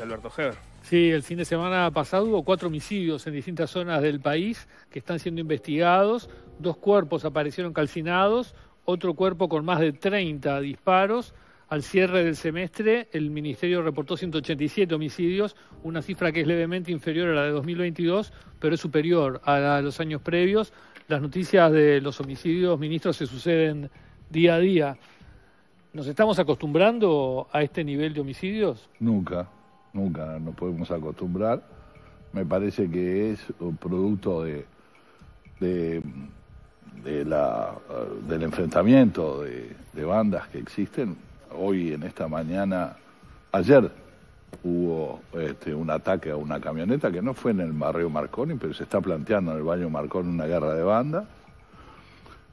Alberto Heber. Sí, el fin de semana pasado hubo cuatro homicidios en distintas zonas del país que están siendo investigados. Dos cuerpos aparecieron calcinados, otro cuerpo con más de 30 disparos. Al cierre del semestre, el Ministerio reportó 187 homicidios, una cifra que es levemente inferior a la de 2022, pero es superior a los años previos. Las noticias de los homicidios, ministros, se suceden día a día. ¿Nos estamos acostumbrando a este nivel de homicidios? Nunca nunca nos podemos acostumbrar. Me parece que es un producto de, de, la, eh, del enfrentamiento de, bandas que existen. Hoy, en esta mañana, ayer hubo este, un ataque a una camioneta que no fue en el barrio Marconi, pero se está planteando en el barrio Marconi una guerra de bandas.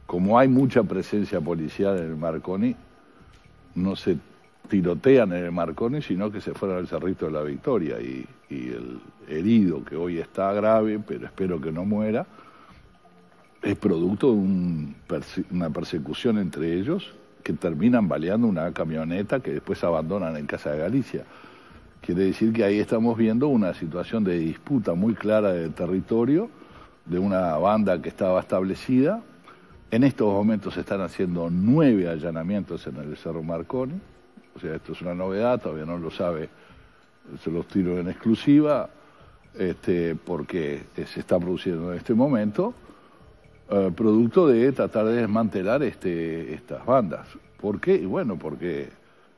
Como hay mucha presencia policial en el Marconi, no se tirotean en el Marconi, sino que se fueron al Cerrito de la Victoria y, el herido que hoy está grave, pero espero que no muera, es producto de una persecución entre ellos que terminan baleando una camioneta que después abandonan en Casa de Galicia. Quiere decir que ahí estamos viendo una situación de disputa muy clara de territorio de una banda que estaba establecida. En estos momentos se están haciendo nueve allanamientos en el Cerro Marconi. O sea, esto es una novedad, todavía no lo sabe, se los tiro en exclusiva, este, porque se está produciendo en este momento, eh, producto de tratar de desmantelar este, estas bandas. ¿Por qué? Y bueno, porque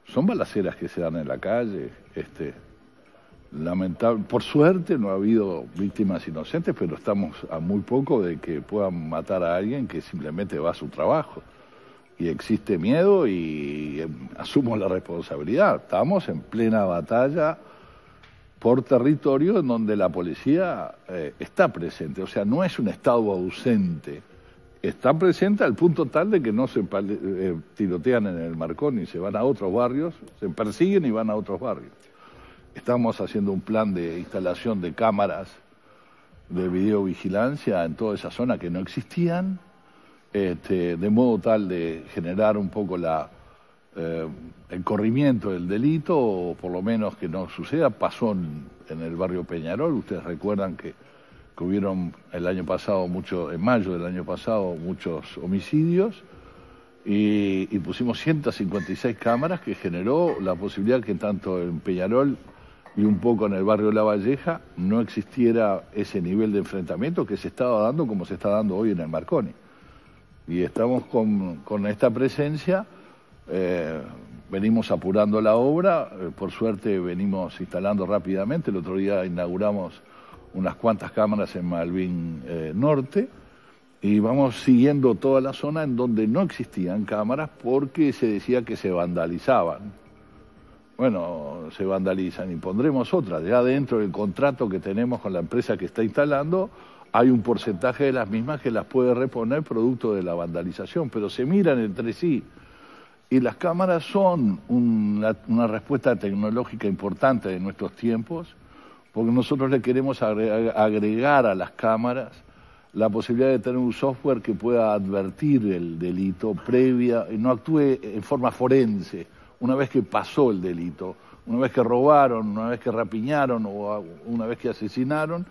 son balaceras que se dan en la calle, este, lamentable. Por suerte no ha habido víctimas inocentes, pero estamos a muy poco de que puedan matar a alguien que simplemente va a su trabajo y existe miedo y eh, asumo la responsabilidad. Estamos en plena batalla por territorio en donde la policía eh, está presente, o sea, no es un Estado ausente. Está presente al punto tal de que no se eh, tirotean en el Marcón y se van a otros barrios, se persiguen y van a otros barrios. Estamos haciendo un plan de instalación de cámaras de videovigilancia en toda esa zona que no existían, este, de modo tal de generar un poco la, eh, el corrimiento del delito, o por lo menos que no suceda. Pasó en, el barrio Peñarol, ustedes recuerdan que, hubieron el año pasado, mucho, en mayo del año pasado, muchos homicidios. Y, y, pusimos 156 cámaras que generó la posibilidad que tanto en Peñarol y un poco en el barrio La Valleja no existiera ese nivel de enfrentamiento que se estaba dando como se está dando hoy en el Marconi y estamos con, con esta presencia. Eh, venimos apurando la obra, eh, por suerte venimos instalando rápidamente. El otro día inauguramos unas cuantas cámaras en Malvin eh, Norte y vamos siguiendo toda la zona en donde no existían cámaras porque se decía que se vandalizaban. Bueno, se vandalizan y pondremos otras. Ya dentro del contrato que tenemos con la empresa que está instalando, hay un porcentaje de las mismas que las puede reponer producto de la vandalización, pero se miran entre sí. Y las cámaras son una, respuesta tecnológica importante de nuestros tiempos, porque nosotros le queremos agregar a las cámaras la posibilidad de tener un software que pueda advertir el delito previa y no actúe en forma forense una vez que pasó el delito, una vez que robaron, una vez que rapiñaron o una vez que asesinaron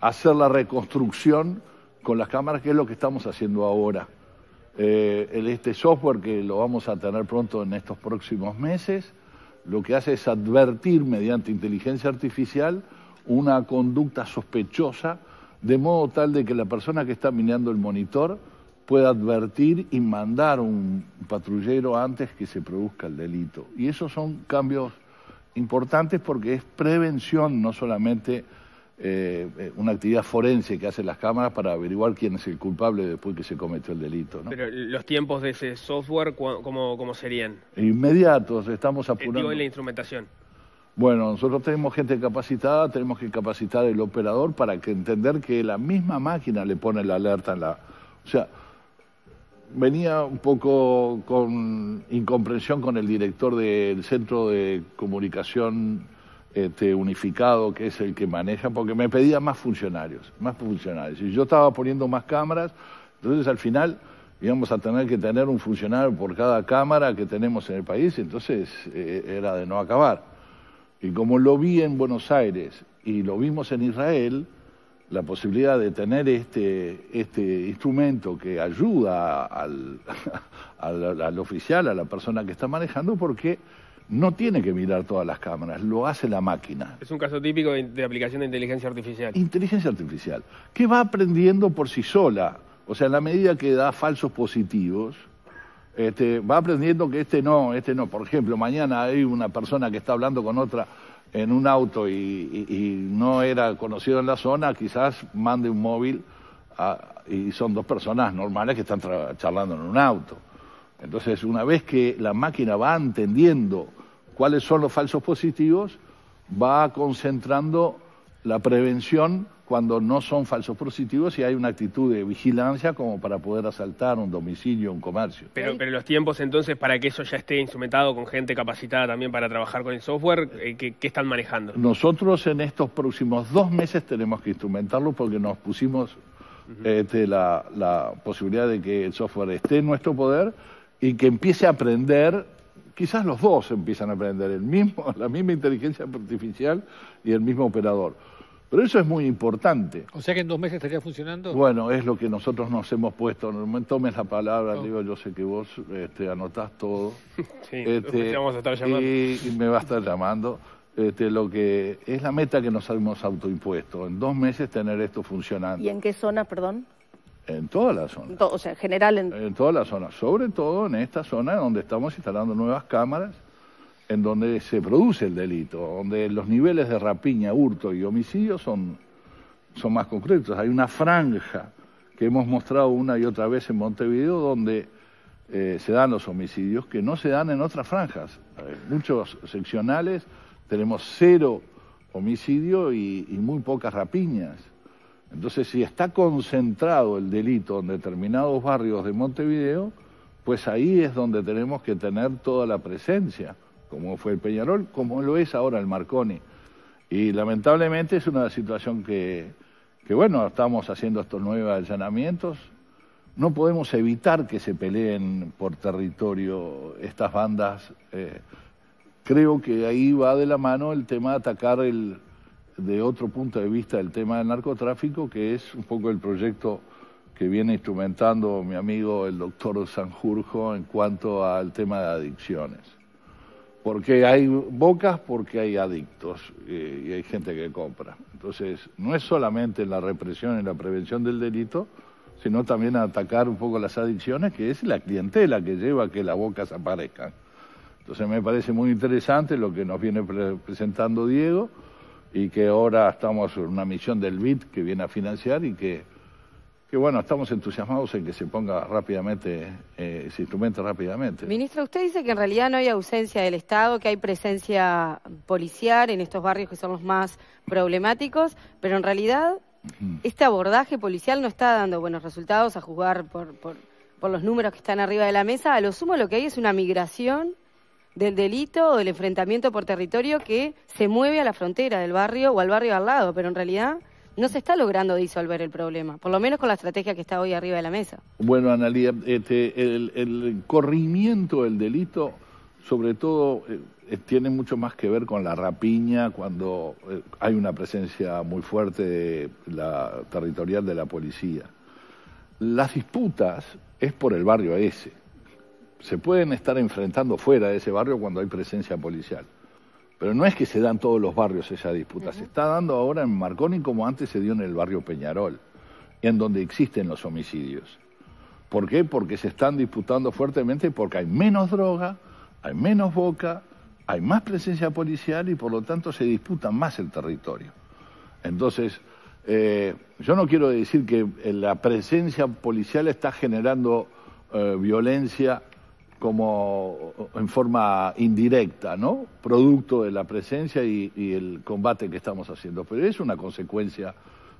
hacer la reconstrucción con las cámaras, que es lo que estamos haciendo ahora. Eh, este software que lo vamos a tener pronto en estos próximos meses, lo que hace es advertir mediante inteligencia artificial una conducta sospechosa, de modo tal de que la persona que está minando el monitor pueda advertir y mandar un patrullero antes que se produzca el delito. Y esos son cambios importantes porque es prevención, no solamente eh, eh, una actividad forense que hacen las cámaras para averiguar quién es el culpable después que se cometió el delito. Pero los tiempos de ese software, ¿cómo, cómo serían? Inmediatos, estamos eh, apurando. Digo, en la instrumentación. Bueno, nosotros tenemos gente capacitada, tenemos que capacitar el operador para que entender que la misma máquina le pone la alerta en la... O sea, venía un poco con incomprensión con el director del Centro de Comunicación este, unificado, que es el que maneja, porque me pedía más funcionarios, más funcionarios. Y yo estaba poniendo más cámaras, entonces al final íbamos a tener que tener un funcionario por cada cámara que tenemos en el país, entonces eh, era de no acabar. Y como lo vi en Buenos Aires y lo vimos en Israel, la posibilidad de tener este, este instrumento que ayuda al oficial, a la persona que está manejando, porque no tiene que mirar todas las cámaras, lo hace la máquina. Es un caso típico de, aplicación de inteligencia artificial. Inteligencia artificial, que va aprendiendo por sí sola. O sea, en la medida que da falsos positivos, este, va aprendiendo que este no, este no. Por ejemplo, mañana hay una persona que está hablando con otra en un auto y, no era conocido en la zona, quizás mande un móvil y son dos personas normales que están charlando en un auto. Entonces, una vez que la máquina va entendiendo cuáles son los falsos positivos, va concentrando la prevención cuando no son falsos positivos y hay una actitud de vigilancia como para poder asaltar un domicilio, un comercio. Pero, pero los tiempos entonces para que eso ya esté instrumentado con gente capacitada también para trabajar con el software, eh, que ¿qué, están manejando? Nosotros en estos próximos dos meses tenemos que instrumentarlo porque nos pusimos este, la posibilidad de que el software esté en nuestro poder y que empiece a aprender quizás los dos empiezan a aprender el mismo, la misma inteligencia artificial y el mismo operador. Pero eso es muy importante. O sea que en dos meses estaría funcionando. Bueno, es lo que nosotros nos hemos puesto. No tomes la palabra, digo, yo sé que vos este, anotás todo. sí, este, Y, me va a estar llamando. Este, lo que es la meta que nos hemos autoimpuesto, en dos meses tener esto funcionando. ¿Y en qué zona, perdón? En toda la zona. en general. En... en toda la zona, sobre todo en esta zona donde estamos instalando nuevas cámaras, en donde se produce el delito, donde los niveles de rapiña, hurto y homicidio son, son más concretos. Hay una franja que hemos mostrado una y otra vez en Montevideo donde eh, se dan los homicidios que no se dan en otras franjas. En eh, muchos seccionales tenemos cero homicidio y muy pocas rapiñas. Entonces, si está concentrado el delito en determinados barrios de Montevideo, pues ahí es donde tenemos que tener toda la presencia, como fue el Peñarol, como lo es ahora el Marconi. Y lamentablemente es una situación que, bueno, estamos haciendo estos nueve allanamientos. No podemos evitar que se peleen por territorio estas bandas. Eh, creo que ahí va de la mano el tema de atacar el, de otro punto de vista el tema del narcotráfico, que es un poco el proyecto que viene instrumentando mi amigo el doctor Sanjurjo en cuanto al tema de adicciones. Porque hay bocas, porque hay adictos eh, y hay gente que compra. Entonces, no es solamente la represión y la prevención del delito, sino también atacar un poco las adicciones, que es la clientela que lleva a que las bocas aparezcan. Entonces, me parece muy interesante lo que nos viene presentando Diego y que ahora estamos en una misión del BID que viene a financiar y que, bueno, estamos entusiasmados en que se ponga rápidamente, eh, se instrumente rápidamente. Ministro, usted dice que en realidad no hay ausencia del Estado, que hay presencia policial en estos barrios que son los más problemáticos, pero en realidad este abordaje policial no está dando buenos resultados a juzgar por, por los números que están arriba de la mesa. A lo sumo lo que hay es una migración del delito o del enfrentamiento por territorio que se mueve a la frontera del barrio o al barrio al lado, pero en realidad no se está logrando disolver el problema, por lo menos con la estrategia que está hoy arriba de la mesa. Bueno, Analía, este, el, corrimiento del delito, sobre todo, eh, tiene mucho más que ver con la rapiña, cuando eh, hay una presencia muy fuerte de la territorial de la policía. Las disputas es por el barrio ese se pueden estar enfrentando fuera de ese barrio cuando hay presencia policial. Pero no es que se dan todos los barrios esa disputa, se está dando ahora en Marconi como antes se dio en el barrio Peñarol, en donde existen los homicidios. ¿Por qué? Porque se están disputando fuertemente porque hay menos droga, hay menos boca, hay más presencia policial y por lo tanto se disputa más el territorio. Entonces, eh, yo no quiero decir que eh, la presencia policial está generando eh, violencia como en forma indirecta, ¿no? Producto de la presencia y, el combate que estamos haciendo. Pero es una consecuencia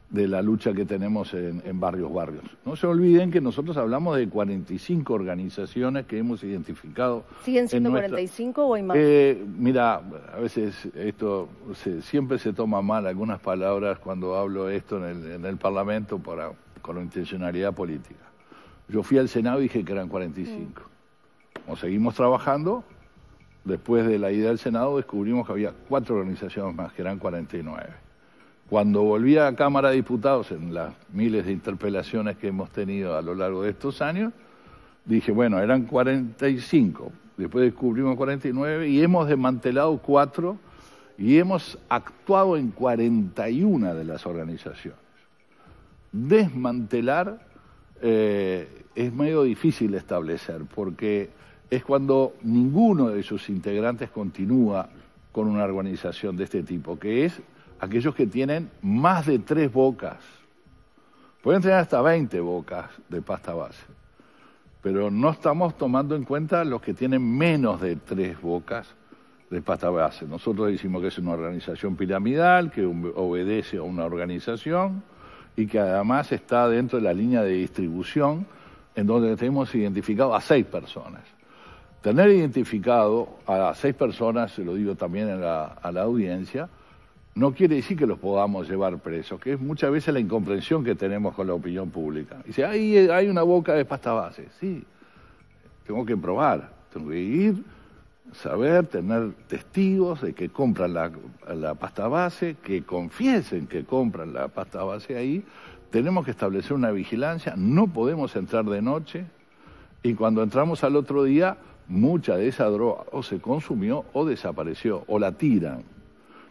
de la lucha que tenemos en, barrios, barrios. No se olviden que nosotros hablamos de 45 organizaciones que hemos identificado. ¿Siguen siendo 45 o hay más? Eh, mira, a veces esto siempre se toma mal algunas palabras cuando hablo esto en el, Parlamento para, con intencionalidad política. Yo fui al Senado y dije que eran 45 como seguimos trabajando, después de la idea del Senado descubrimos que había cuatro organizaciones más, que eran 49. Cuando volví a Cámara de Diputados, en las miles de interpelaciones que hemos tenido a lo largo de estos años, dije, bueno, eran 45, después descubrimos 49 y hemos desmantelado cuatro y hemos actuado en 41 de las organizaciones. Desmantelar eh, es medio difícil establecer porque es cuando ninguno de sus integrantes continúa con una organización de este tipo, que es aquellos que tienen más de tres bocas. Pueden tener hasta 20 bocas de pasta base, pero no estamos tomando en cuenta los que tienen menos de tres bocas de pasta base. Nosotros decimos que es una organización piramidal, que obedece a una organización y que además está dentro de la línea de distribución en donde tenemos identificado a seis personas tener identificado a seis personas, se lo digo también a la, audiencia, no quiere decir que los podamos llevar presos, que es muchas veces la incomprensión que tenemos con la opinión pública. Dice, ahí hay una boca de pasta base. Sí, tengo que probar, tengo que ir, saber, tener testigos de que compran la pasta base, que confiesen que compran la pasta base ahí. Tenemos que establecer una vigilancia, no podemos entrar de noche y cuando entramos al otro día mucha de esa droga o se consumió o desapareció o la tiran.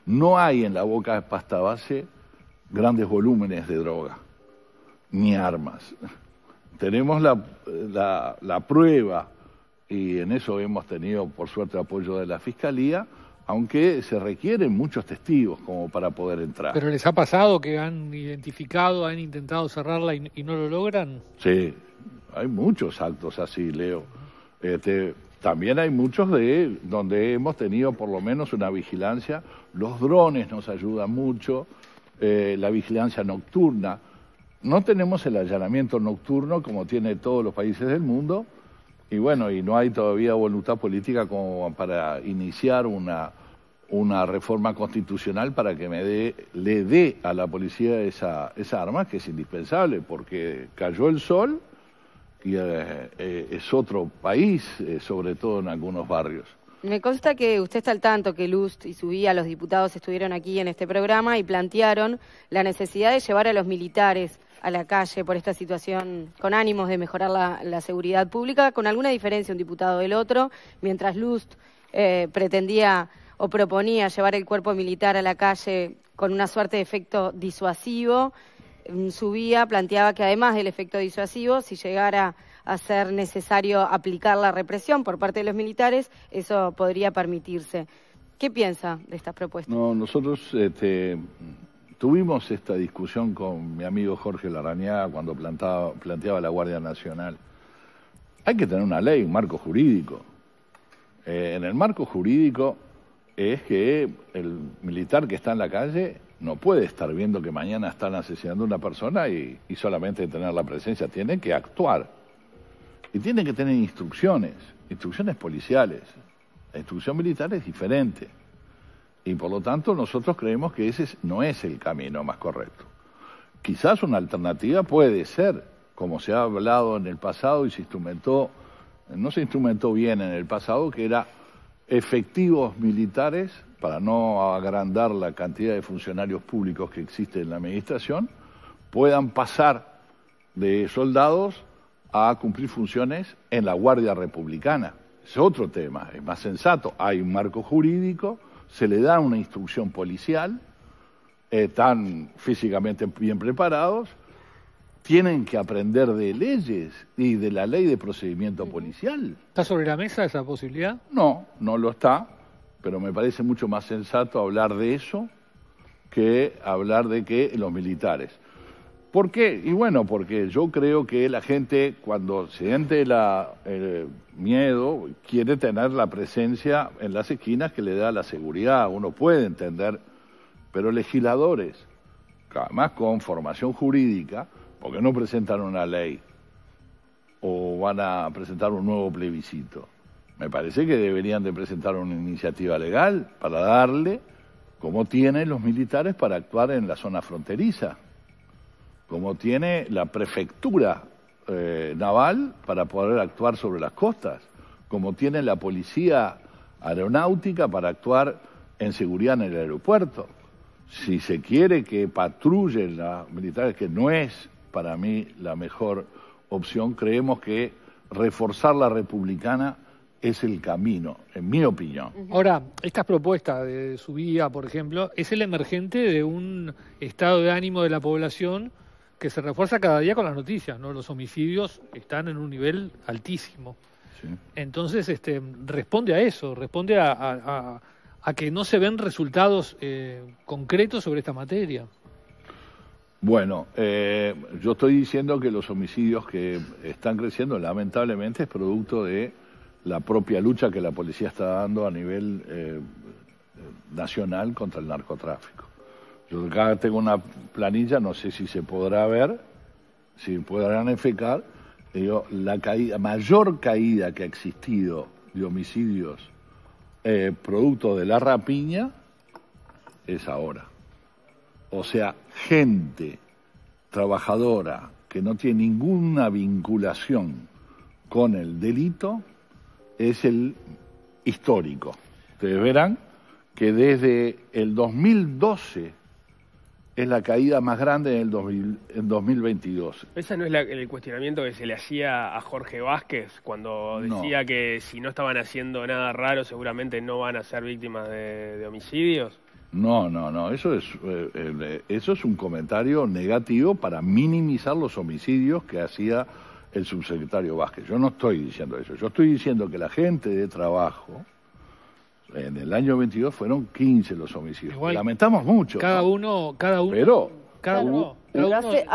No hay en la boca de pasta base grandes volúmenes de droga ni armas. Tenemos la, la, prueba y en eso hemos tenido, por suerte, apoyo de la Fiscalía, aunque se requieren muchos testigos como para poder entrar. ¿Pero les ha pasado que han identificado, han intentado cerrarla y, no lo logran? Sí, hay muchos actos así, Leo. Este, también hay muchos de donde hemos tenido por lo menos una vigilancia. Los drones nos ayudan mucho, eh, la vigilancia nocturna. No tenemos el allanamiento nocturno como tiene todos los países del mundo. Y bueno, y no hay todavía voluntad política como para iniciar una, reforma constitucional para que me dé, le dé a la policía esa, esa arma que es indispensable, porque cayó el sol que eh, eh, es otro país, eh, sobre todo en algunos barrios. Me consta que usted está al tanto que Lust y su guía, los diputados, estuvieron aquí en este programa y plantearon la necesidad de llevar a los militares a la calle por esta situación con ánimos de mejorar la, seguridad pública, con alguna diferencia un diputado del otro, mientras Lust pretendía o proponía llevar el cuerpo militar a la calle con una suerte de efecto disuasivo. Mm, subía, planteaba que además del efecto disuasivo, si llegara a ser necesario aplicar la represión por parte de los militares, eso podría permitirse. ¿Qué piensa de estas propuestas? No, nosotros este, tuvimos esta discusión con mi amigo Jorge Larañá cuando planteaba la Guardia Nacional. Hay que tener una ley, un marco jurídico. Eh, en el marco jurídico es que el militar que está en la calle no puede estar viendo que mañana están asesinando a una persona y, solamente tener la presencia, tiene que actuar. Y tiene que tener instrucciones, instrucciones policiales. La instrucción militar es diferente. Y por lo tanto nosotros creemos que ese no es el camino más correcto. Quizás una alternativa puede ser, como se ha hablado en el pasado y se instrumentó, no se instrumentó bien en el pasado, que era efectivos militares para no agrandar la cantidad de funcionarios públicos que existe en la administración, puedan pasar de soldados a cumplir funciones en la Guardia Republicana. Es otro tema, es más sensato. Hay un marco jurídico, se le da una instrucción policial, eh, están físicamente bien preparados, tienen que aprender de leyes y de la ley de procedimiento policial. ¿Está sobre la mesa esa posibilidad? No, no lo está pero me parece mucho más sensato hablar de eso que hablar de que los militares. ¿Por qué? Y bueno, porque yo creo que la gente cuando siente la, el miedo quiere tener la presencia en las esquinas que le da la seguridad, uno puede entender, pero legisladores, además con formación jurídica, porque no presentan una ley o van a presentar un nuevo plebiscito. Me parece que deberían de presentar una iniciativa legal para darle, como tienen los militares para actuar en la zona fronteriza, como tiene la prefectura eh, naval para poder actuar sobre las costas, como tiene la policía aeronáutica para actuar en seguridad en el aeropuerto. Si se quiere que patrullen las militares, que no es para mí la mejor opción, creemos que reforzar la republicana es el camino, en mi opinión. Ahora, estas propuestas de subida, por ejemplo, es el emergente de un estado de ánimo de la población que se refuerza cada día con las noticias, ¿no? Los homicidios están en un nivel altísimo. Entonces, este, responde a eso, responde a, que no se ven resultados eh, concretos sobre esta materia. Bueno, eh, yo estoy diciendo que los homicidios que están creciendo, lamentablemente, es producto de la propia lucha que la policía está dando a nivel eh, nacional contra el narcotráfico. Yo acá tengo una planilla, no sé si se podrá ver, si podrán enfocar, la caída, mayor caída que ha existido de homicidios eh, producto de la rapiña es ahora. O sea, gente trabajadora que no tiene ninguna vinculación con el delito es el histórico. Ustedes verán que desde el 2012 es la caída más grande en el, 2022. ¿Ese no es el cuestionamiento que se le hacía a Jorge Vázquez cuando decía que si no estaban haciendo nada raro seguramente no van a ser víctimas de, homicidios? No, no, no, eso es, eh, eh, eso es un comentario negativo para minimizar los homicidios que hacía el subsecretario Vázquez. Yo no estoy diciendo eso. Yo estoy diciendo que la gente de trabajo, en el año 22 fueron 15 los homicidios. Lamentamos mucho. Cada uno, cada uno. Pero, cada uno,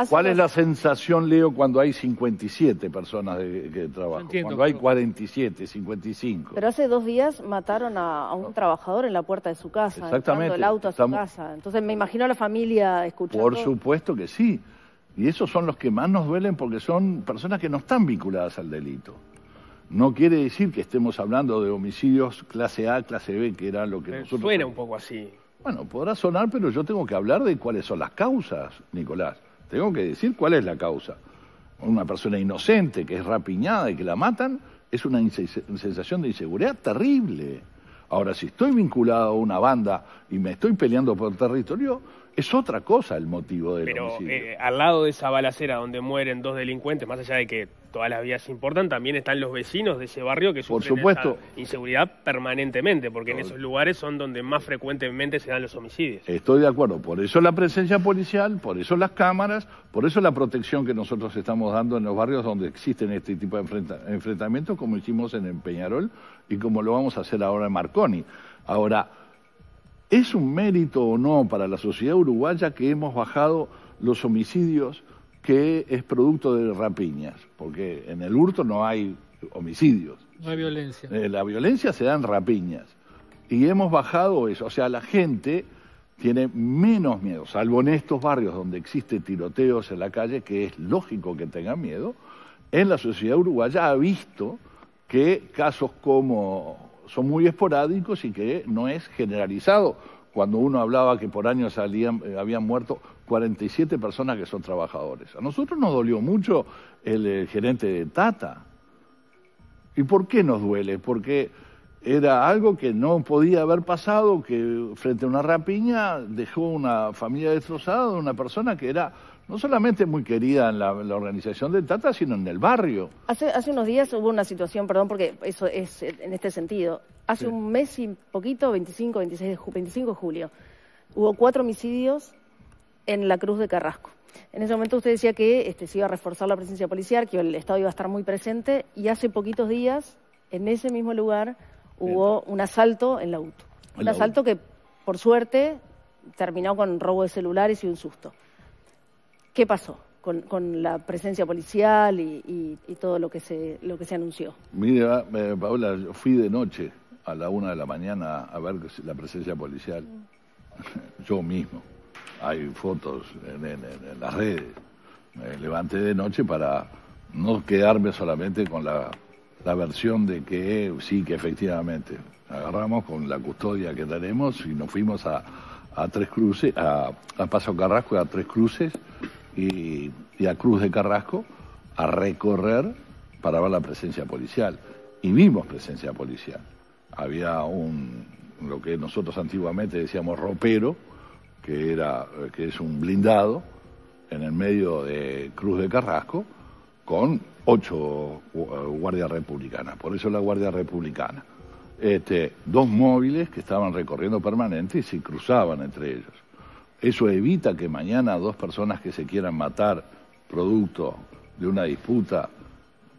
¿cuál es la sensación, Leo, cuando hay 57 personas de, de trabajo? y cuando hay 47, 55. Pero hace dos días mataron a, un trabajador en la puerta de su casa, Exactamente, el auto a su casa. Entonces me imagino a la familia escuchando. Por supuesto que sí. Y esos son los que más nos duelen porque son personas que no están vinculadas al delito. No quiere decir que estemos hablando de homicidios clase A, clase B, que era lo que eh, nosotros... Suena un poco así. Bueno, podrá sonar, pero yo tengo que hablar de cuáles son las causas, Nicolás. Tengo que decir cuál es la causa. Una persona inocente que es rapiñada y que la matan es una sensación de inseguridad terrible. Ahora, si estoy vinculado a una banda y me estoy peleando por territorio, es otra cosa el motivo del homicidio. Pero eh, al lado de esa balacera donde mueren dos delincuentes, más allá de que todas las vías importan, también están los vecinos de ese barrio que sufren Por supuesto. inseguridad permanentemente, porque en esos lugares son donde más frecuentemente se dan los homicidios. Estoy de acuerdo. Por eso la presencia policial, por eso las cámaras, por eso la protección que nosotros estamos dando en los barrios donde existen este tipo de enfrentamientos, como hicimos en Peñarol y como lo vamos a hacer ahora en Marconi. Ahora ¿Es un mérito o no para la sociedad uruguaya que hemos bajado los homicidios que es producto de rapiñas? Porque en el hurto no hay homicidios. No hay violencia. En eh, la violencia se dan rapiñas. Y hemos bajado eso. O sea, la gente tiene menos miedo, salvo en estos barrios donde existen tiroteos en la calle, que es lógico que tengan miedo. En la sociedad uruguaya ha visto que casos como son muy esporádicos y que no es generalizado. Cuando uno hablaba que por años habían eh, habían muerto 47 personas que son trabajadores. A nosotros nos dolió mucho el, eh, gerente de Tata. ¿Y por qué nos duele? Porque era algo que no podía haber pasado, que frente a una rapiña dejó una familia destrozada de una persona que era no solamente muy querida en la, organización del Tata, sino en el barrio. Hace, unos días hubo una situación, perdón, porque eso es eh, en este sentido. Hace un mes y poquito, 25, 26, 25 de julio, hubo cuatro homicidios en la Cruz de Carrasco. En ese momento usted decía que este, se iba a reforzar la presencia policial, que el Estado iba a estar muy presente, y hace poquitos días, en ese mismo lugar, hubo un asalto en la UTU. Un asalto que, por suerte, terminó con robo de celulares y un susto qué pasó con, con la presencia policial y, todo lo que se, lo que se anunció. Mire, eh, Paola, yo fui de noche a la una de la mañana a ver la presencia policial, yo mismo. Hay fotos en, las redes. Me levanté de noche para no quedarme solamente con la, versión de que sí, que efectivamente. Agarramos con la custodia que tenemos y nos fuimos a, Tres Cruces, a, a Paso Carrasco, a Tres Cruces, y, a Cruz de Carrasco a recorrer para ver la presencia policial. Y vimos presencia policial. Había un, lo que nosotros antiguamente decíamos ropero, que, era, que es un blindado, en el medio de Cruz de Carrasco, con ocho eh, guardias republicanas. Por eso la Guardia Republicana. Este, dos móviles que estaban recorriendo permanente y se cruzaban entre ellos. Eso evita que mañana dos personas que se quieran matar producto de una disputa,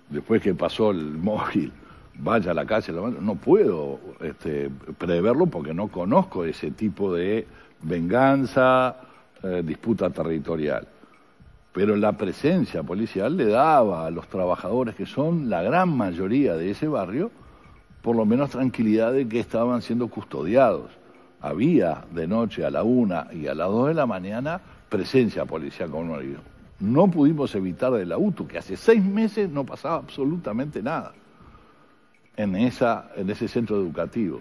después que pasó el móvil, vaya a la calle, no puedo este, preverlo porque no conozco ese tipo de venganza, eh, disputa territorial. Pero la presencia policial le daba a los trabajadores, que son la gran mayoría de ese barrio, por lo menos tranquilidad de que estaban siendo custodiados había de noche a la una y a las dos de la mañana presencia policial con un No pudimos evitar el auto, que hace seis meses no pasaba absolutamente nada en, esa, en ese centro educativo.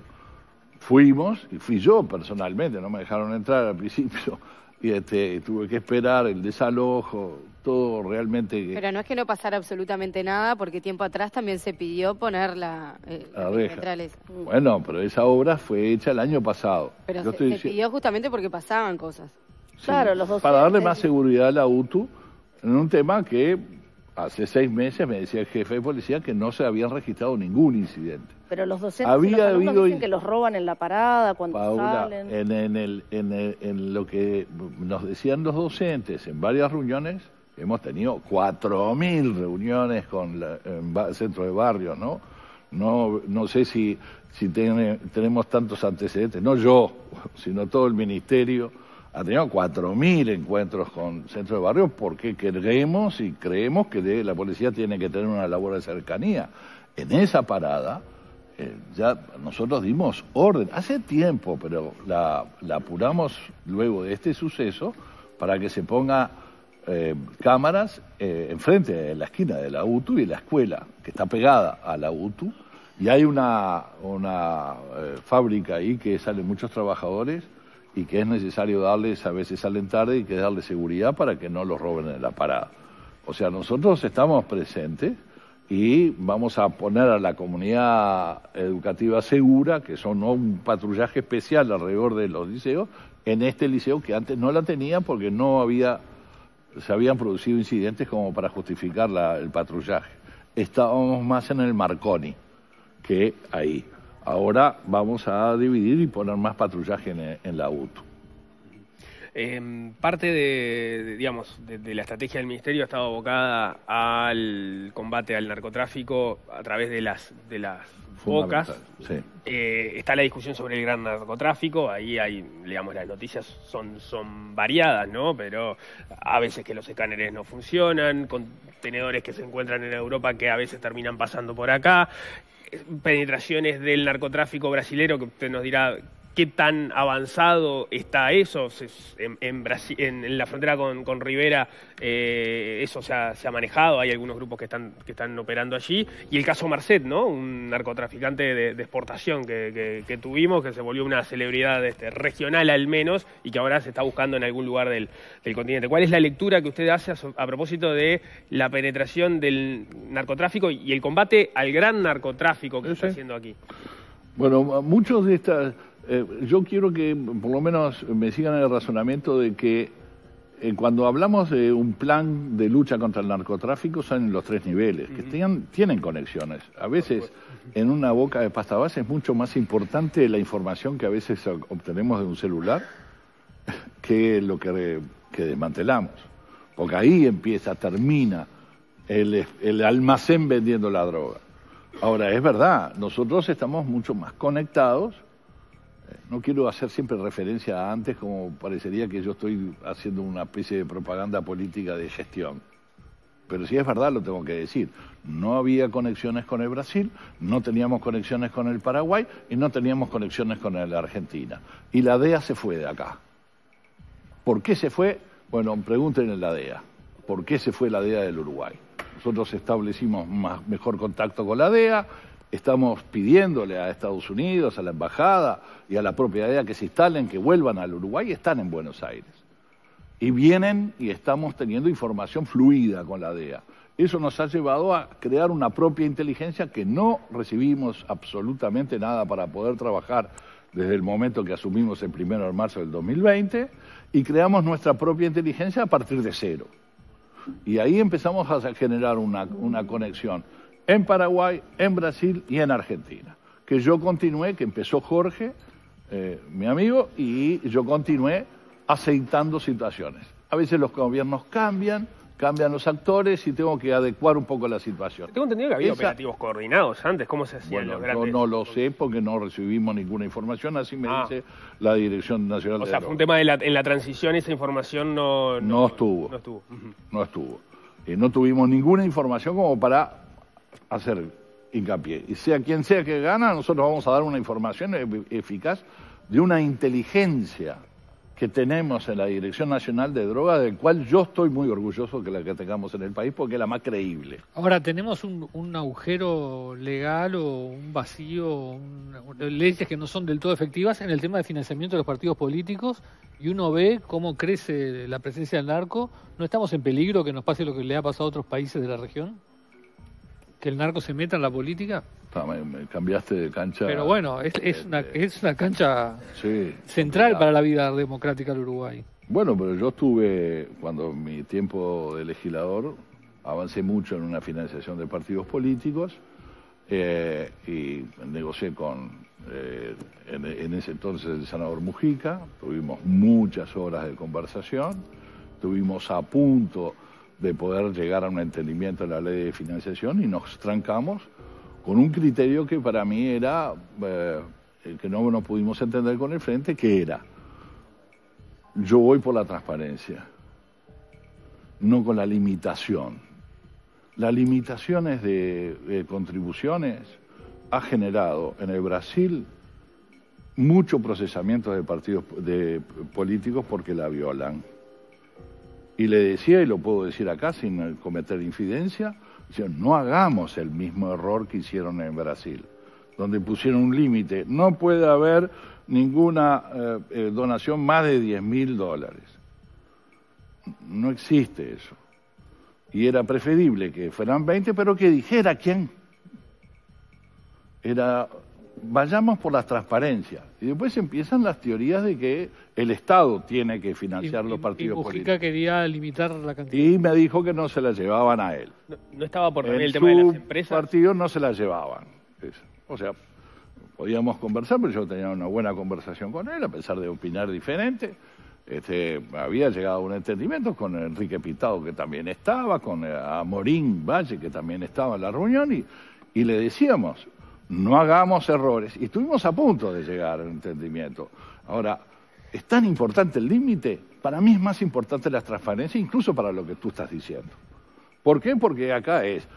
Fuimos, y fui yo personalmente, no me dejaron entrar al principio, y este, tuve que esperar el desalojo, realmente... Pero no es que no pasara absolutamente nada, porque tiempo atrás también se pidió poner la, eh, mm. Bueno, pero esa obra fue hecha el año pasado. Pero se, pidió justamente porque pasaban cosas. claro, los Para darle más seguridad a la UTU en un tema que hace seis meses me decía el jefe de policía que no se habían registrado ningún incidente. Pero los docentes Había los dicen que los roban en la parada, cuando salen. En, en, en lo que nos decían los docentes en varias reuniones, Hemos tenido 4.000 reuniones con el centro de barrio ¿no? No, sé si, tenemos tantos antecedentes, no yo, sino todo el ministerio, ha tenido 4.000 encuentros con centro de barrio porque queremos y creemos que la policía tiene que tener una labor de cercanía. En esa parada, eh, ya nosotros dimos orden, hace tiempo, pero la apuramos luego de este suceso para que se ponga eh, cámaras eh, enfrente, de la esquina de la UTU y la escuela, que está pegada a la UTU. Y hay una, una eh, fábrica ahí que salen muchos trabajadores y que es necesario darles, a veces salen tarde, y que darles seguridad para que no los roben en la parada. O sea, nosotros estamos presentes y vamos a poner a la comunidad educativa segura, que son un patrullaje especial alrededor de los liceos, en este liceo que antes no la tenía porque no había se habían producido incidentes como para justificar el patrullaje. Estábamos más en el Marconi que ahí. Ahora vamos a dividir y poner más patrullaje en, en la UTU. Em, parte de, digamos, de, la estrategia del Ministerio ha estado abocada al combate al narcotráfico a través de las, de las focas. Eh, está la discusión sobre el gran narcotráfico, ahí hay, digamos, las noticias son, son variadas, ¿no? Pero a veces que los escáneres no funcionan, contenedores que se encuentran en Europa que a veces terminan pasando por acá, penetraciones del narcotráfico brasilero, que usted nos dirá qué tan avanzado está eso. En, en la frontera con, Rivera eh, eso se ha, manejado, hay algunos grupos que están, que están operando allí. Y el caso Marcet, ¿no? un narcotraficante de, exportación que, tuvimos, que se volvió una celebridad este, regional al menos y que ahora se está buscando en algún lugar del, continente. ¿Cuál es la lectura que usted hace a, propósito de la penetración del narcotráfico y el combate al gran narcotráfico que se está haciendo aquí? Bueno, muchos de estas eh, yo quiero que por lo menos me sigan el razonamiento de que eh, cuando hablamos de un plan de lucha contra el narcotráfico son los tres niveles, que tienen conexiones. A veces en una boca de pasta base es mucho más importante la información que a veces obtenemos de un celular que lo que, desmantelamos. Porque ahí empieza, termina el almacén vendiendo la droga. Ahora, es verdad, nosotros estamos mucho más conectados no quiero hacer siempre referencia a antes como parecería que yo estoy haciendo una especie de propaganda política de gestión. Pero si es verdad lo tengo que decir. No había conexiones con el Brasil, no teníamos conexiones con el Paraguay y no teníamos conexiones con la Argentina. Y la DEA se fue de acá. ¿Por qué se fue? Bueno, pregúntenle a la DEA. ¿Por qué se fue la DEA del Uruguay? Nosotros establecimos más, mejor contacto con la DEA, Estamos pidiéndole a Estados Unidos, a la embajada y a la propia DEA que se instalen, que vuelvan al Uruguay, están en Buenos Aires. Y vienen y estamos teniendo información fluida con la DEA. Eso nos ha llevado a crear una propia inteligencia que no recibimos absolutamente nada para poder trabajar desde el momento que asumimos el primero de marzo del 2020 y creamos nuestra propia inteligencia a partir de cero. Y ahí empezamos a generar una conexión en Paraguay, en Brasil y en Argentina. Que yo continué, que empezó Jorge, eh, mi amigo, y yo continué aceitando situaciones. A veces los gobiernos cambian, cambian los actores y tengo que adecuar un poco la situación. Tengo entendido que había operativos coordinados antes, ¿cómo se hacían los grandes? no lo sé porque no recibimos ninguna información, así me ah. dice la Dirección Nacional de O sea, fue un tema de la, en la transición, esa información no... No, estuvo. No estuvo. No estuvo. Eh, no tuvimos ninguna información como para hacer hincapié. Y sea quien sea que gana, nosotros vamos a dar una información e-, eficaz de una inteligencia que tenemos en la Dirección Nacional de Drogas, del cual yo estoy muy orgulloso que la que tengamos en el país, porque es la más creíble. Ahora, ¿tenemos un, agujero legal o un vacío, leyes que no son del todo efectivas en el tema de financiamiento de los partidos políticos? Y uno ve cómo crece la presencia del narco. ¿No estamos en peligro que nos pase lo que le ha pasado a otros países de la región? que el narco se meta en la política? cambiaste de cancha. Pero bueno, es, eh, eh, una, cancha central para la vida democrática del Uruguay. Bueno, pero yo estuve, cuando mi tiempo de legislador, avancé mucho en una financiación de partidos políticos eh, y negocié con, en, en, ese entonces, el senador Mujica. Tuvimos muchas horas de conversación, tuvimos a punto de poder llegar a un entendimiento de la ley de financiación y nos trancamos con un criterio que para mí era, eh, el que no, nos pudimos entender con el frente, que era, yo voy por la transparencia, no con la limitación. Las limitaciones de, de contribuciones ha generado en el Brasil mucho procesamiento de partidos de políticos porque la violan. Y le decía, y lo puedo decir acá sin cometer infidencia, no hagamos el mismo error que hicieron en Brasil, donde pusieron un límite. No puede haber ninguna eh, eh, donación más de 10 mil dólares. No existe eso. Y era preferible que fueran 20, pero que dijera quién. Era vayamos por la transparencia. Y después empiezan las teorías de que el Estado tiene que financiar los partidos políticos. quería limitar la cantidad. Y me dijo que no se la llevaban a él. No, estaba por el tema de las empresas. partidos no se la llevaban. O sea, podíamos conversar, pero yo tenía una buena conversación con él, a pesar de opinar diferente. Este, había llegado a un entendimiento con Enrique Pitado, que también estaba, con eh, Morín Valle, que también estaba en la reunión, y le decíamos, no hagamos errores. Y estuvimos a punto de llegar al entendimiento. Ahora, ¿es tan importante el límite? Para mí es más importante la transparencia, incluso para lo que tú estás diciendo. ¿Por qué? Porque acá es,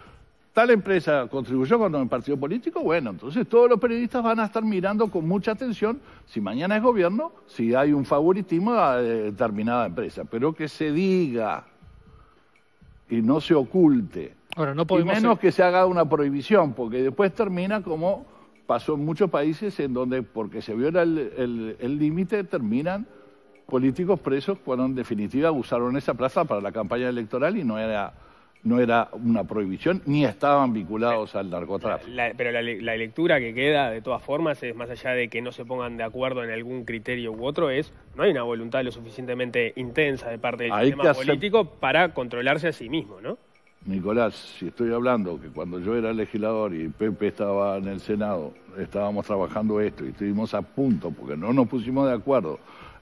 tal empresa contribuyó con un partido político, bueno, entonces todos los periodistas van a estar mirando con mucha atención si mañana es gobierno, si hay un favoritismo a eh, determinada empresa. Pero que se diga y no se oculte no y menos que se haga una prohibición, porque después termina como pasó en muchos países en donde, porque se viola el límite, terminan políticos presos cuando en definitiva usaron esa plaza para la campaña electoral y no era no era una prohibición ni estaban vinculados al narcotráfico. pero la, lectura que queda, de todas formas, es más allá de que no se pongan de acuerdo en algún criterio u otro, es no hay una voluntad lo suficientemente intensa de parte del sistema político para controlarse a sí mismo, ¿no? Nicolás, si estoy hablando que cuando yo era legislador y Pepe estaba en el Senado, estábamos trabajando esto y estuvimos a punto, porque no nos pusimos de acuerdo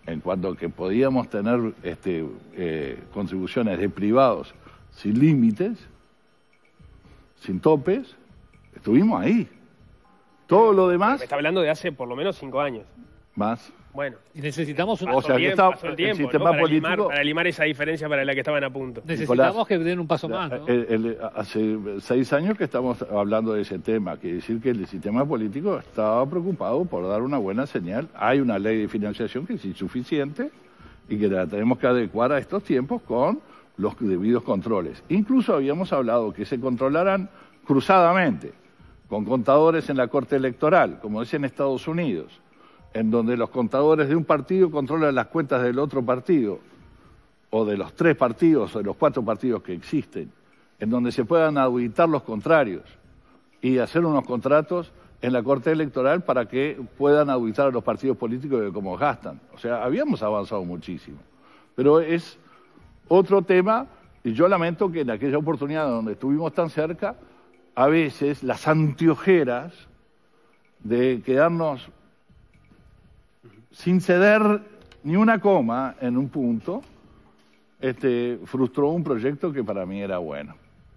en cuanto a que podíamos tener este, eh, contribuciones de privados sin límites, sin topes, estuvimos ahí. Todo lo demás... Me está hablando de hace por lo menos cinco años. Más. Bueno, necesitamos un tiempo, sistema para, político, para, limar, esa diferencia para la que estaban a punto. Necesitamos que den un paso más. hace seis años que estamos hablando de ese tema, que decir que el sistema político estaba preocupado por dar una buena señal. Hay una ley de financiación que es insuficiente y que la tenemos que adecuar a estos tiempos con los debidos controles. Incluso habíamos hablado que se controlaran cruzadamente, con contadores en la Corte Electoral, como es en Estados Unidos en donde los contadores de un partido controlan las cuentas del otro partido, o de los tres partidos, o de los cuatro partidos que existen, en donde se puedan auditar los contrarios y hacer unos contratos en la Corte Electoral para que puedan auditar a los partidos políticos de cómo gastan. O sea, habíamos avanzado muchísimo. Pero es otro tema, y yo lamento que en aquella oportunidad donde estuvimos tan cerca, a veces las antiojeras de quedarnos sin ceder ni una coma en un punto, este, frustró un proyecto que para mí era bueno.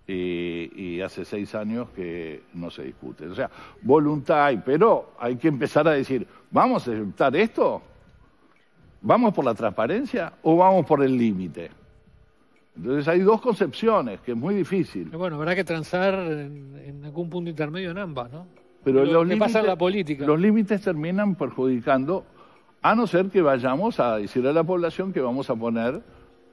Y, hace seis años que no se discute. O sea, voluntad hay, pero hay que empezar a decir, ¿vamos a aceptar esto? ¿Vamos por la transparencia o vamos por el límite? Entonces hay dos concepciones, que es muy difícil. bueno, habrá que transar en, algún punto intermedio en ambas, ¿no? Pero, pasa la política? Los límites terminan perjudicando a no ser que vayamos a decir a la población que vamos a poner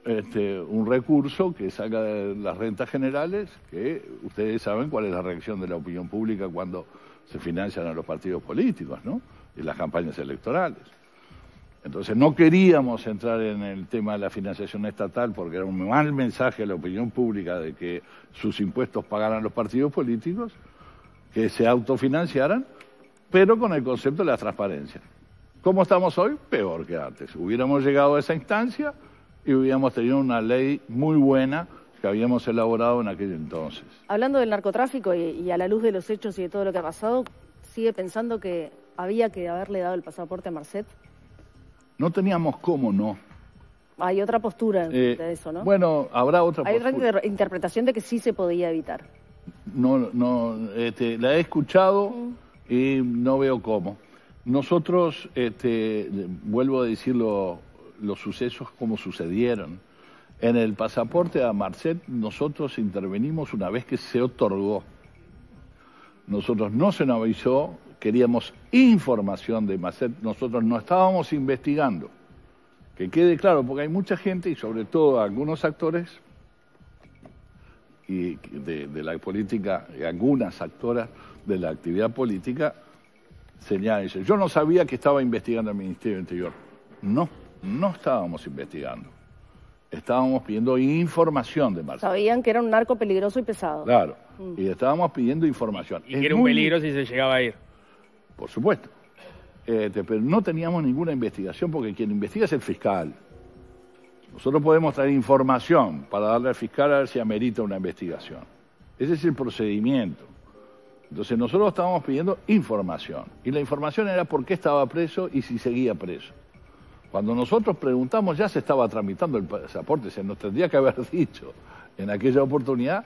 este, un recurso que salga de las rentas generales, que ustedes saben cuál es la reacción de la opinión pública cuando se financian a los partidos políticos, ¿no? Y las campañas electorales. Entonces no queríamos entrar en el tema de la financiación estatal porque era un mal mensaje a la opinión pública de que sus impuestos pagaran los partidos políticos, que se autofinanciaran, pero con el concepto de la transparencia. ¿Cómo estamos hoy? Peor que antes. Hubiéramos llegado a esa instancia y hubiéramos tenido una ley muy buena que habíamos elaborado en aquel entonces. Hablando del narcotráfico y, a la luz de los hechos y de todo lo que ha pasado, ¿sigue pensando que había que haberle dado el pasaporte a Marcet? No teníamos cómo no. Hay otra postura eh, de eso, ¿no? Bueno, habrá otra postura. Hay otra interpretación de que sí se podía evitar. No, no, este, la he escuchado mm. y no veo cómo. Nosotros, este, vuelvo a decir los sucesos como sucedieron. En el pasaporte a Marcet nosotros intervenimos una vez que se otorgó. Nosotros no se nos avisó, queríamos información de Marcet, nosotros no estábamos investigando. Que quede claro, porque hay mucha gente y sobre todo algunos actores y de, de la política, y algunas actoras de la actividad política señales. Yo no sabía que estaba investigando el Ministerio Interior. No, no estábamos investigando. Estábamos pidiendo información de Marcelo. Sabían que era un narco peligroso y pesado. Claro, mm. y estábamos pidiendo información. Y que era un peligro si se llegaba a ir. Por supuesto. Este, pero no teníamos ninguna investigación porque quien investiga es el fiscal. Nosotros podemos traer información para darle al fiscal a ver si amerita una investigación. Ese es el procedimiento. Entonces nosotros estábamos pidiendo información. Y la información era por qué estaba preso y si seguía preso. Cuando nosotros preguntamos ya se estaba tramitando el pasaporte, se nos tendría que haber dicho en aquella oportunidad,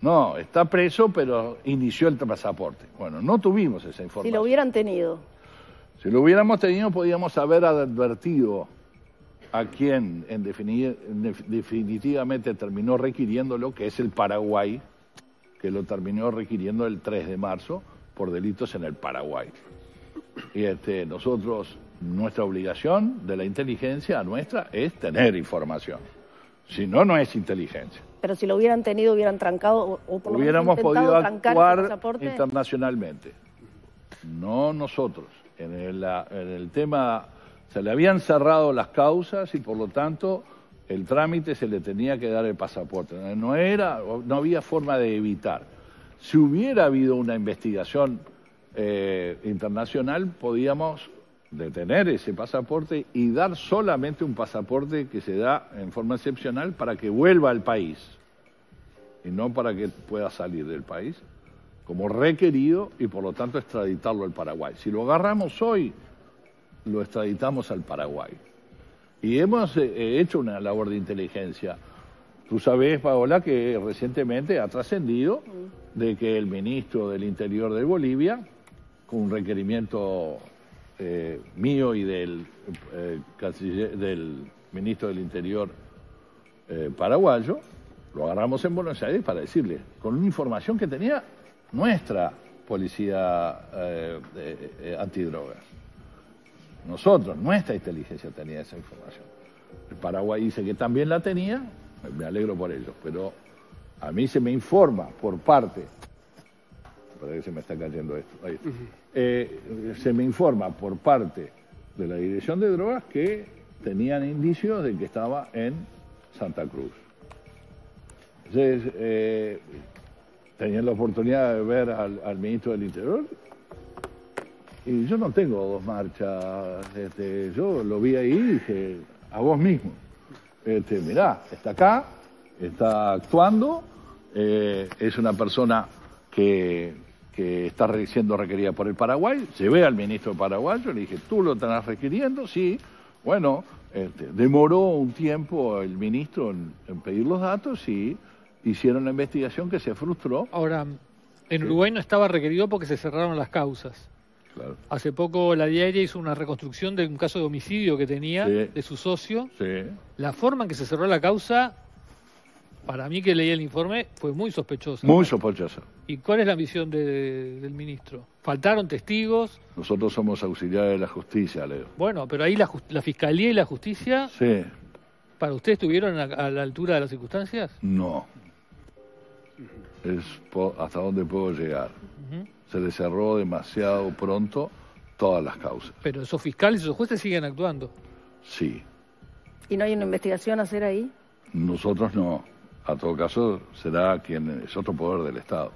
no, está preso pero inició el pasaporte. Bueno, no tuvimos esa información. Si lo hubieran tenido. Si lo hubiéramos tenido podríamos haber advertido a quien en definitivamente terminó requiriendo lo que es el Paraguay, que lo terminó requiriendo el 3 de marzo por delitos en el Paraguay. Y este, nosotros, nuestra obligación de la inteligencia nuestra es tener información. Si no, no es inteligencia. Pero si lo hubieran tenido, hubieran trancado o, por Hubiéramos podido actuar internacionalmente. No nosotros. En en el tema, se le habían cerrado las causas y por lo tanto el trámite se le tenía que dar el pasaporte. No, era, no había forma de evitar. Si hubiera habido una investigación eh, internacional, podíamos detener ese pasaporte y dar solamente un pasaporte que se da en forma excepcional para que vuelva al país y no para que pueda salir del país como requerido y por lo tanto extraditarlo al Paraguay. Si lo agarramos hoy, lo extraditamos al Paraguay. Y hemos eh, eh, hecho una labor de inteligencia. Tú sabes, Paola, que recientemente ha trascendido de que el ministro del Interior de Bolivia, con un requerimiento eh, mío y del, del ministro del Interior paraguayo, lo agarramos en Buenos Aires para decirle, con una información que tenía nuestra policía antidroga nosotros, nuestra inteligencia tenía esa información. El Paraguay dice que también la tenía, me alegro por ello, pero a mí se me informa por parte, parece que se me está cayendo esto, ahí eh, se me informa por parte de la Dirección de Drogas que tenían indicios de que estaba en Santa Cruz. Entonces, eh, tenían la oportunidad de ver al ministro del Interior y yo no tengo dos marchas. Este, yo lo vi ahí y dije, a vos mismo. Este, mirá, está acá, está actuando, eh, es una persona que, que está siendo requerida por el Paraguay, se ve al ministro paraguayo, le dije, tú lo estás requiriendo, sí, bueno, este, demoró un tiempo el ministro en, pedir los datos y hicieron la investigación que se frustró. Ahora, en Uruguay no estaba requerido porque se cerraron las causas. Hace poco la diaria hizo una reconstrucción de un caso de homicidio que tenía de su socio. La forma en que se cerró la causa, para mí que leía el informe, fue muy sospechosa. Muy sospechosa. ¿Y cuál es la misión del ministro? ¿Faltaron testigos? Nosotros somos auxiliares de la justicia, Leo. Bueno, pero ahí la, fiscalía y la justicia. Sí. ¿Para ustedes estuvieron a, la altura de las circunstancias? No. Es hasta dónde puedo llegar se le cerró demasiado pronto todas las causas. Pero esos fiscales y esos jueces siguen actuando. Sí. ¿Y no hay una investigación a hacer ahí? Nosotros no. A todo caso, será quien es otro poder del Estado.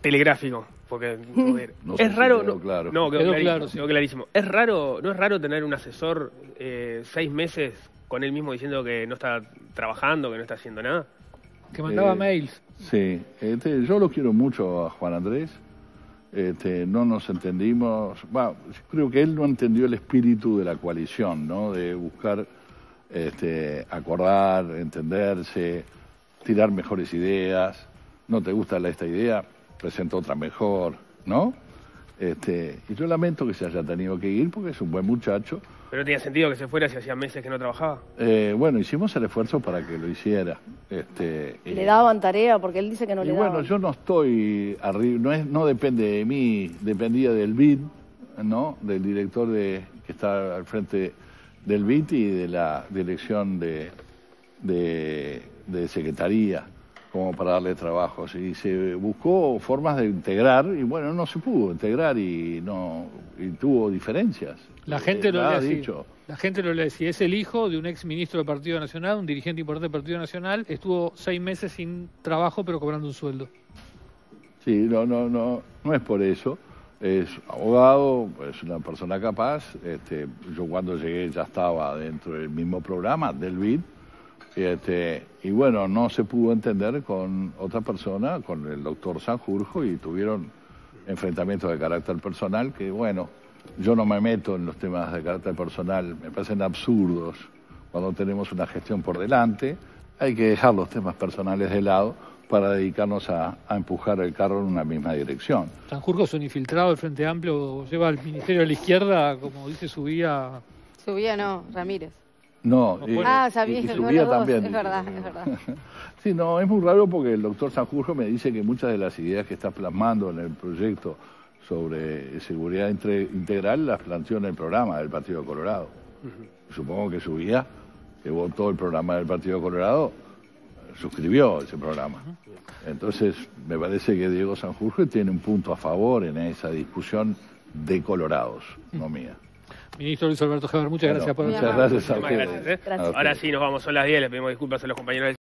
Telegráfico, porque es raro. no, claro. no quedó, claro, clarísimo. Es raro, no es raro tener un asesor eh, seis meses con él mismo diciendo que no está trabajando, que no está haciendo nada. Que mandaba eh, mails. Sí, este, yo lo quiero mucho a Juan Andrés. Este, no nos entendimos. creo que él no entendió el espíritu de la coalición, ¿no? De buscar este, acordar, entenderse, tirar mejores ideas. No te gusta esta idea, Presento otra mejor, ¿no? Este, y yo lamento que se haya tenido que ir porque es un buen muchacho. Pero no tenía sentido que se fuera si hacía meses que no trabajaba. Eh, bueno, hicimos el esfuerzo para que lo hiciera. Este, le daban tarea porque él dice que no le daban. Bueno, yo no estoy arriba, no, es, no depende de mí, dependía del BID, ¿no? Del director de, que está al frente del BID y de la dirección de, de secretaría como para darle trabajo. Y se buscó formas de integrar y bueno, no se pudo integrar y no y tuvo diferencias. La gente lo eh, le dicho. La gente lo le decía, es el hijo de un ex ministro del Partido Nacional, un dirigente importante del Partido Nacional, estuvo seis meses sin trabajo pero cobrando un sueldo. Sí, no, no, no, no es por eso. Es abogado, es una persona capaz. Este, yo cuando llegué ya estaba dentro del mismo programa del BID y bueno, no se pudo entender con otra persona, con el doctor Sanjurjo, y tuvieron enfrentamientos de carácter personal que, bueno, yo no me meto en los temas de carácter personal, me parecen absurdos. Cuando tenemos una gestión por delante, hay que dejar los temas personales de lado para dedicarnos a, empujar el carro en una misma dirección. Sanjurjo es un infiltrado del Frente Amplio, lleva al Ministerio de la Izquierda, como dice su guía. Su no, Ramírez. No, ah, también. Es verdad, es verdad. sí, no, es muy raro porque el doctor Sanjurjo me dice que muchas de las ideas que está plasmando en el proyecto sobre seguridad integral las planteó en el programa del Partido Colorado. Supongo que su guía, que votó el programa del Partido Colorado, suscribió ese programa. Entonces, me parece que Diego Sanjurjo tiene un punto a favor en esa discusión de Colorados, no mía. Ministro Luis Alberto Javier, muchas gracias por Muchas gracias a ustedes. Gracias, ¿eh? Ahora sí, nos vamos, son las 10, les pedimos disculpas a los compañeros del...